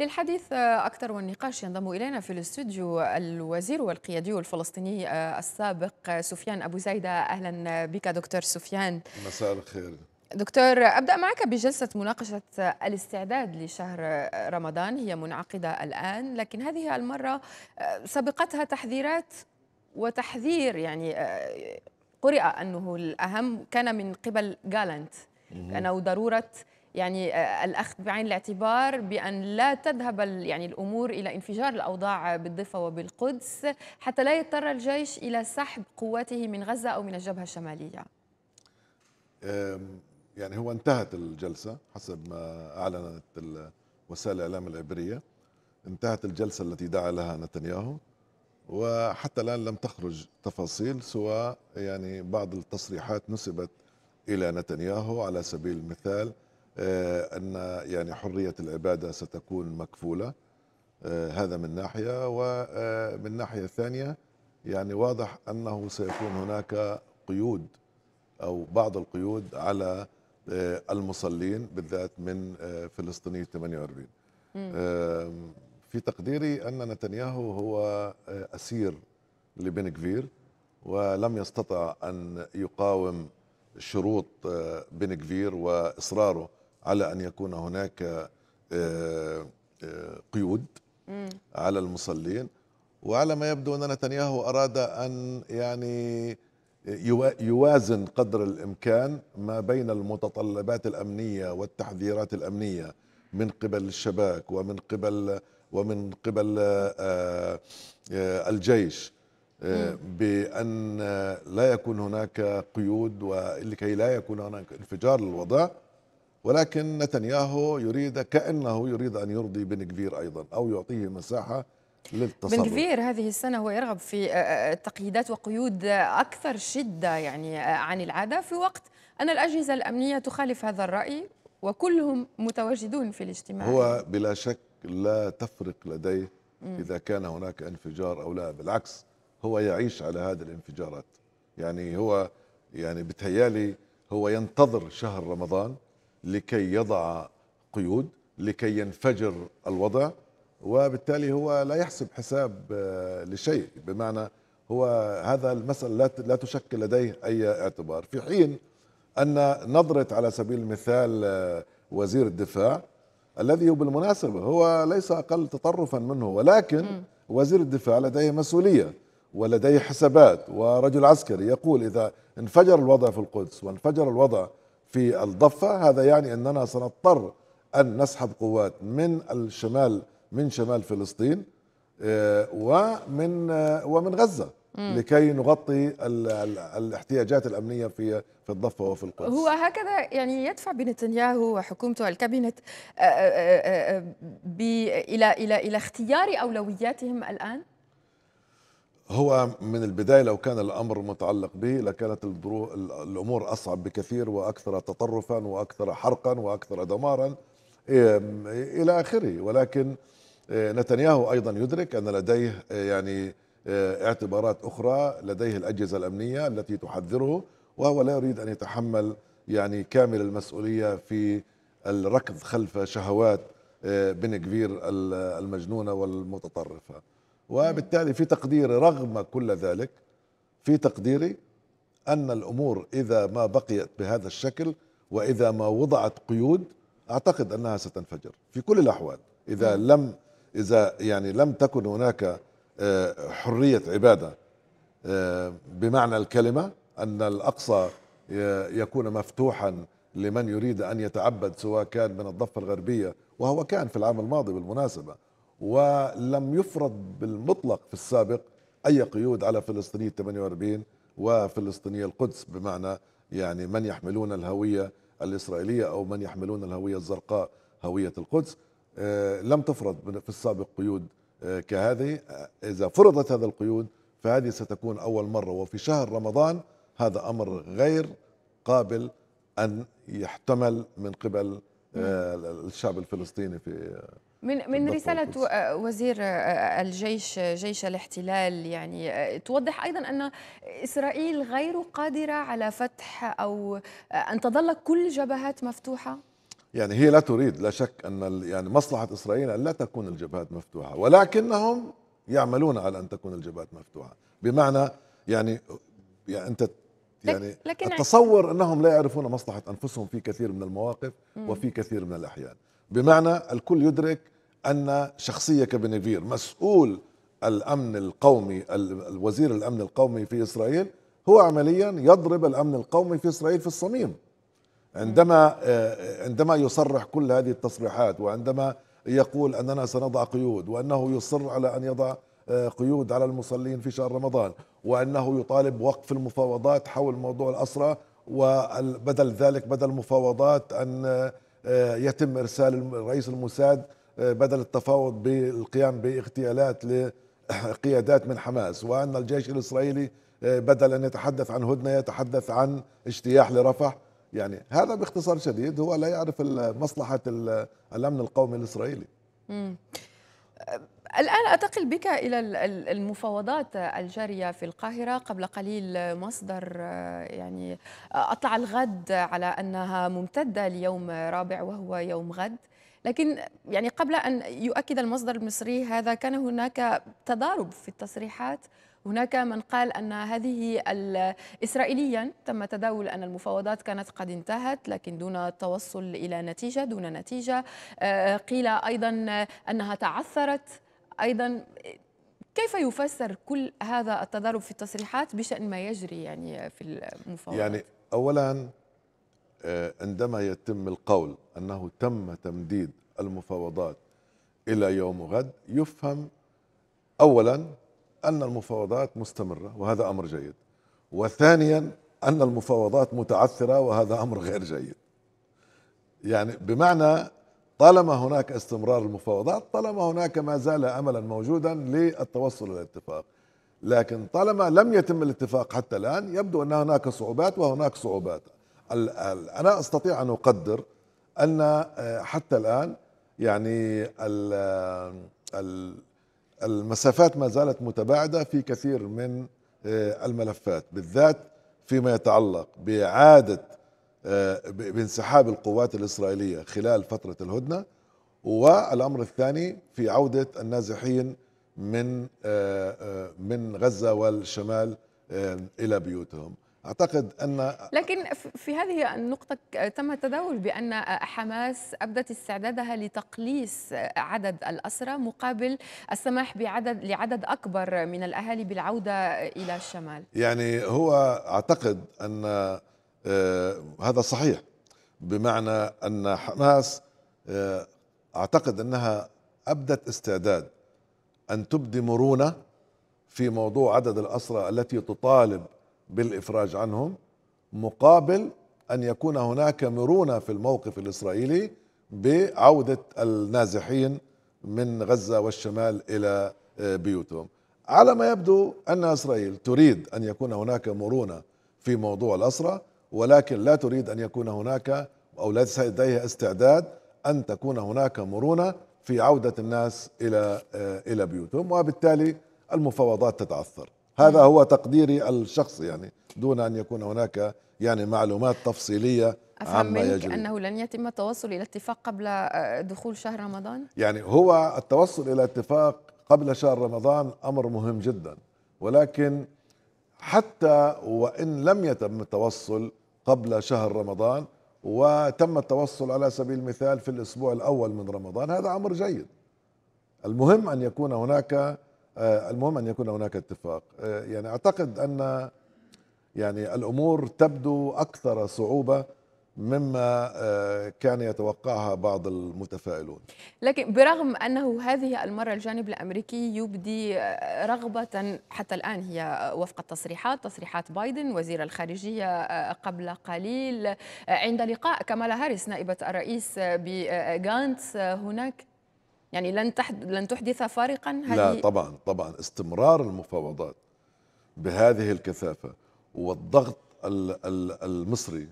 للحديث آه، أكثر والنقاش ينضم إلينا في الاستوديو الوزير والقيادي الفلسطيني آه، السابق آه، سفيان أبو زايدة أهلا بك دكتور سفيان مساء الخير دكتور أبدأ معك بجلسة مناقشة الاستعداد لشهر رمضان هي منعقدة الآن لكن هذه المرة سبقتها تحذيرات وتحذير يعني قرئ أنه الأهم كان من قبل جالنت أنه ضرورة يعني آه، الاخذ بعين الاعتبار بان لا تذهب يعني الامور الى انفجار الاوضاع بالضفه وبالقدس حتى لا يضطر الجيش الى سحب قواته من غزه او من الجبهه الشماليه. يعني هو انتهت الجلسه حسب ما اعلنت وسائل الاعلام العبريه انتهت الجلسه التي دعا لها نتنياهو وحتى الان لم تخرج تفاصيل سوى يعني بعض التصريحات نسبت الى نتنياهو على سبيل المثال آه، ان يعني حريه العباده ستكون مكفوله آه، هذا من ناحيه ومن آه، ناحيه ثانيه يعني واضح انه سيكون هناك قيود او بعض القيود على المصلين بالذات من فلسطيني 48 في تقديري ان نتنياهو هو اسير لبن كفير ولم يستطع ان يقاوم شروط بن كفير واصراره على ان يكون هناك آه، آه، قيود على المصلين وعلى ما يبدو ان نتنياهو اراد ان يعني يوازن قدر الامكان ما بين المتطلبات الامنيه والتحذيرات الامنيه من قبل الشباك ومن قبل ومن قبل آه، الجيش بان لا يكون هناك قيود ولكي لا يكون هناك انفجار للوضع ولكن نتنياهو يريد كأنه يريد أن يرضي بن كفير أيضا أو يعطيه مساحة للتصرف بن كفير هذه السنة هو يرغب في آه، آه، آه، تقييدات وقيود أكثر شدة يعني عن العادة في وقت أن الأجهزة الأمنية تخالف هذا الرأي وكلهم متواجدون في الاجتماع هو بلا شك لا تفرق لديه إذا كان هناك انفجار أو لا بالعكس هو يعيش على هذه الانفجارات يعني هو يعني بتهيالي هو ينتظر شهر رمضان لكي يضع قيود لكي ينفجر الوضع وبالتالي هو لا يحسب حساب آه، لشيء بمعنى هو هذا المسألة لا تشكل لديه أي اعتبار في حين أن نظرة على سبيل المثال آه، وزير الدفاع الذي بالمناسبة هو ليس أقل تطرفا منه ولكن وزير الدفاع لديه مسؤولية ولديه حسابات ورجل عسكري يقول إذا انفجر الوضع في القدس وانفجر الوضع في الضفة هذا يعني أننا سنضطر أن نسحب قوات من الشمال من شمال فلسطين آه، ومن آه، ومن غزة لكي نغطي الـ الـ الاحتياجات الامنيه في في الضفه وفي القدس. هو هكذا يعني يدفع بنتنياهو وحكومته الكابينت آه، الى الى الى اختيار اولوياتهم الان؟ هو من البداية لو كان الأمر متعلق به لكانت الأمور أصعب بكثير وأكثر تطرفا وأكثر حرقا وأكثر دمارا إيه، إلى آخره ولكن إيه، نتنياهو أيضا يدرك أن لديه إيه، يعني اعتبارات أخرى لديه الأجهزة الأمنية التي تحذره وهو لا يريد أن يتحمل يعني كامل المسؤولية في الركض خلف شهوات بن كفير المجنونة والمتطرفة وبالتالي في تقديري رغم كل ذلك في تقديري أن الأمور إذا ما بقيت بهذا الشكل وإذا ما وضعت قيود أعتقد أنها ستنفجر في كل الأحوال إذا نعم. لم إذا يعني لم تكن هناك آه، حرية عبادة آه، بمعنى الكلمة أن الأقصى آه، يكون مفتوحا لمن يريد أن يتعبد سواء كان من الضفة الغربية وهو كان في العام الماضي بالمناسبة ولم يفرض بالمطلق في السابق أي قيود على فلسطينية 48 وفلسطينية القدس بمعنى يعني من يحملون الهوية الإسرائيلية أو من يحملون الهوية الزرقاء هوية القدس آه، لم تفرض في السابق قيود آه، كهذه آه، إذا فرضت هذه القيود فهذه ستكون أول مرة وفي شهر رمضان هذا أمر غير قابل أن يحتمل من قبل الشعب الفلسطيني في من من رساله آه، وزير آه، آه، الجيش جيش الاحتلال يعني توضح ايضا ان اسرائيل غير قادره على فتح او ان تظل كل الجبهات مفتوحه يعني هي لا تريد لا شك ان يعني مصلحه اسرائيل ان لا تكون الجبهات مفتوحه ولكنهم يعملون على ان تكون الجبهات مفتوحه بمعنى يعني, يعني انت يعني لكن اتصور انهم لا يعرفون مصلحه انفسهم في كثير من المواقف وفي كثير من الاحيان بمعنى الكل يدرك أن شخصية كبنيفير مسؤول الأمن القومي الوزير الأمن القومي في إسرائيل هو عمليا يضرب الأمن القومي في إسرائيل في الصميم عندما آه، عندما يصرح كل هذه التصريحات وعندما يقول أننا سنضع قيود وأنه يصر على أن يضع آه، قيود على المصلين في شهر رمضان وأنه يطالب وقف المفاوضات حول موضوع الأسرة وبدل ذلك بدل مفاوضات أن آه، يتم إرسال رئيس الموساد بدل التفاوض بالقيام باغتيالات لقيادات من حماس وأن الجيش الإسرائيلي آه، بدل أن يتحدث عن هدنة يتحدث عن اجتياح لرفح يعني هذا باختصار شديد هو لا يعرف مصلحة الأمن القومي الإسرائيلي الآن أنتقل بك إلى المفاوضات الجارية في القاهرة قبل قليل مصدر آه، يعني آه، أطلع الغد على أنها ممتدة ليوم رابع وهو يوم غد لكن يعني قبل أن يؤكد المصدر المصري هذا كان هناك تضارب في التصريحات هناك من قال أن هذه إسرائيليا تم تداول أن المفاوضات كانت قد انتهت لكن دون التوصل إلى نتيجة دون نتيجة آه، قيل أيضا أنها تعثرت أيضا كيف يفسر كل هذا التضارب في التصريحات بشأن ما يجري يعني في المفاوضات؟ يعني أولا آه، عندما يتم القول أنه تم تمديد المفاوضات إلى يوم غد يفهم أولا أن المفاوضات مستمرة وهذا أمر جيد وثانيا أن المفاوضات متعثرة وهذا أمر غير جيد يعني بمعنى طالما هناك استمرار المفاوضات طالما هناك ما زال املا موجودا للتوصل الى الاتفاق لكن طالما لم يتم الاتفاق حتى الان يبدو ان هناك صعوبات وهناك صعوبات انا استطيع ان اقدر ان آه، حتى الان يعني آه، المسافات ما زالت متباعده في كثير من آه، الملفات بالذات فيما يتعلق باعاده بانسحاب القوات الاسرائيليه خلال فتره الهدنه والامر الثاني في عوده النازحين من من غزه والشمال الى بيوتهم اعتقد ان لكن في هذه النقطه تم التداول بان حماس ابدت استعدادها لتقليص عدد الاسرى مقابل السماح بعدد لعدد اكبر من الاهالي بالعوده الى الشمال يعني هو اعتقد ان آه، هذا صحيح بمعنى ان حماس آه، اعتقد انها ابدت استعداد ان تبدي مرونه في موضوع عدد الاسرى التي تطالب بالافراج عنهم مقابل ان يكون هناك مرونه في الموقف الاسرائيلي بعوده النازحين من غزه والشمال الى آه، بيوتهم على ما يبدو ان اسرائيل تريد ان يكون هناك مرونه في موضوع الاسرى ولكن لا تريد ان يكون هناك او ليس لديها استعداد ان تكون هناك مرونه في عوده الناس الى آه، الى بيوتهم وبالتالي المفاوضات تتعثر هذا هو تقديري الشخصي يعني دون أن يكون هناك يعني معلومات تفصيلية أفهم عما يجري أنه لن يتم التوصل إلى اتفاق قبل آه، دخول شهر رمضان؟ يعني هو التوصل إلى اتفاق قبل شهر رمضان أمر مهم جدا ولكن حتى وإن لم يتم التوصل قبل شهر رمضان وتم التوصل على سبيل المثال في الأسبوع الأول من رمضان هذا أمر جيد المهم أن يكون هناك آه، المهم ان يكون هناك اتفاق آه، يعني اعتقد ان يعني الامور تبدو اكثر صعوبه مما آه، كان يتوقعها بعض المتفائلون لكن برغم أنه هذه المرة الجانب الأمريكي يبدي رغبة حتى الآن هي وفق التصريحات تصريحات بايدن وزير الخارجية قبل قليل عند لقاء كمالا هاريس نائبة الرئيس بغانتس هناك يعني لن تحد لن تحدث فارقا هل لا طبعا طبعا استمرار المفاوضات بهذه الكثافه والضغط المصري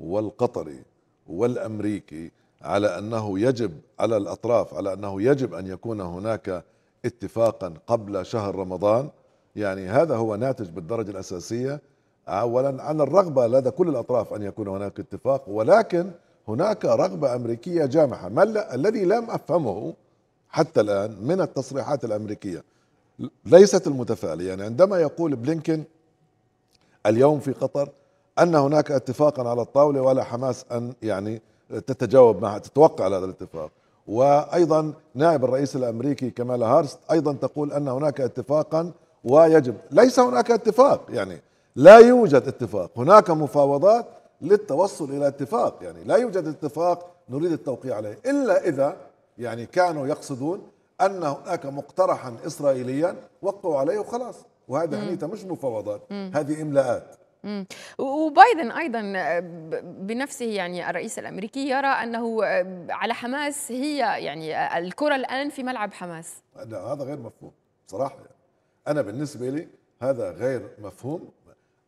والقطري والامريكي على انه يجب على الاطراف على انه يجب ان يكون هناك اتفاقا قبل شهر رمضان يعني هذا هو ناتج بالدرجه الاساسيه اولا عن الرغبه لدى كل الاطراف ان يكون هناك اتفاق ولكن هناك رغبه امريكيه جامحه ما الذي لم افهمه حتى الآن من التصريحات الأمريكية ليست المتفائلة يعني عندما يقول بلينكن اليوم في قطر أن هناك اتفاقا على الطاولة ولا حماس أن يعني تتجاوب معها تتوقع على هذا الاتفاق وأيضا نائب الرئيس الأمريكي كمال هارست أيضا تقول أن هناك اتفاقا ويجب ليس هناك اتفاق يعني لا يوجد اتفاق هناك مفاوضات للتوصل إلى اتفاق يعني لا يوجد اتفاق نريد التوقيع عليه إلا إذا يعني كانوا يقصدون أن هناك مقترحا إسرائيليا وقعوا عليه وخلاص وهذا حنيته مش مفاوضات هذه إملاءات وبايدن ايضا آه، بنفسه يعني الرئيس الامريكي يرى انه آه، على حماس هي يعني آه، الكره الان في ملعب حماس لا هذا غير مفهوم بصراحه يعني. انا بالنسبه لي هذا غير مفهوم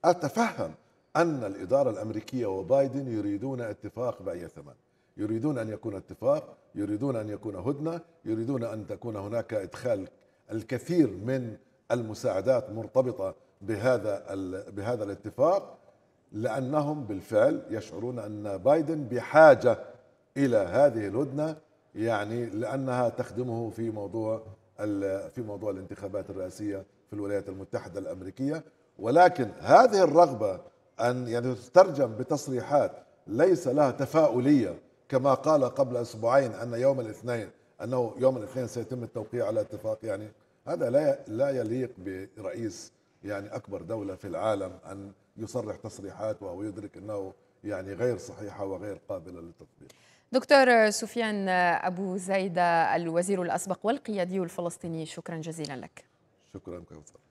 اتفهم ان الاداره الامريكيه وبايدن يريدون اتفاق باي ثمن يريدون أن يكون اتفاق يريدون أن يكون هدنة يريدون أن تكون هناك إدخال الكثير من المساعدات مرتبطة بهذا بهذا الاتفاق لأنهم بالفعل يشعرون أن بايدن بحاجة إلى هذه الهدنة يعني لأنها تخدمه في موضوع في موضوع الانتخابات الرئاسية في الولايات المتحدة الأمريكية ولكن هذه الرغبة أن يعني تترجم بتصريحات ليس لها تفاؤلية كما قال قبل أسبوعين أن يوم الاثنين أنه يوم الاثنين سيتم التوقيع على اتفاق يعني هذا لا لا يليق برئيس يعني أكبر دولة في العالم أن يصرح تصريحات وهو يدرك أنه يعني غير صحيحة وغير قابلة للتطبيق دكتور سفيان أبو زايدة الوزير الأسبق والقيادي الفلسطيني شكرا جزيلا لك شكرا كوثر